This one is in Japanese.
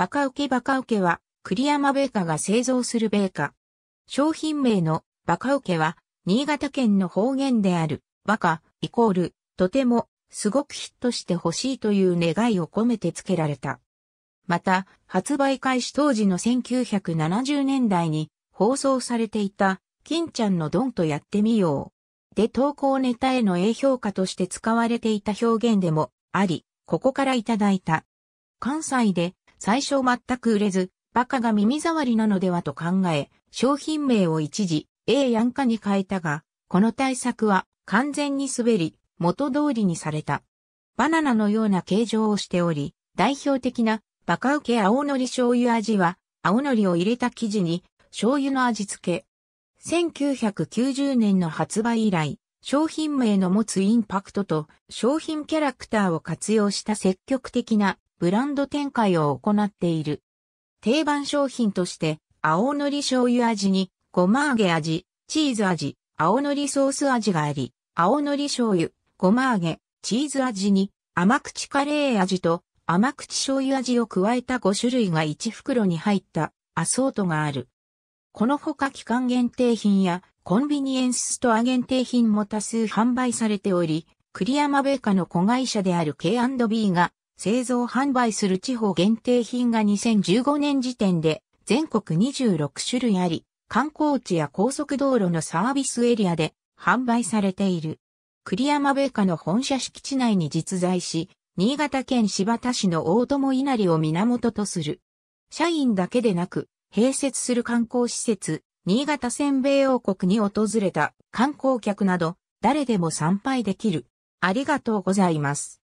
バカウケバカウケは、栗山米菓が製造する米菓。商品名のバカウケは、新潟県の方言である、バカ、イコール、とても、すごくヒットしてほしいという願いを込めて付けられた。また、発売開始当時の1970年代に放送されていた、金ちゃんのドンとやってみよう。で投稿ネタへの A 評価として使われていた表現でもあり、ここからいただいた。関西で最初全く売れず、バカが耳障りなのではと考え、商品名を一時、A やんかに変えたが、この対策は完全に滑り、元通りにされた。バナナのような形状をしており、代表的なバカ受け青のり醤油味は、青のりを入れた生地に醤油の味付け。1990年の発売以来、商品名の持つインパクトと商品キャラクターを活用した積極的なブランド展開を行っている。定番商品として、青のり醤油味に、ごま揚げ味、チーズ味、青のりソース味があり、青のり醤油、ごま揚げ、チーズ味に、甘口カレー味と、甘口醤油味を加えた5種類が1袋に入ったアソートがある。このほか期間限定品やコンビニエンスストア限定品も多数販売されており、栗山米菓の子会社である K&B が製造販売する地方限定品が2015年時点で全国26種類あり、観光地や高速道路のサービスエリアで販売されている。栗山米花の本社敷地内に実在し、新潟県柴田市の大友稲荷を源とする。社員だけでなく、併設する観光施設、新潟せんべい王国に訪れた観光客など、誰でも参拝できる。ありがとうございます。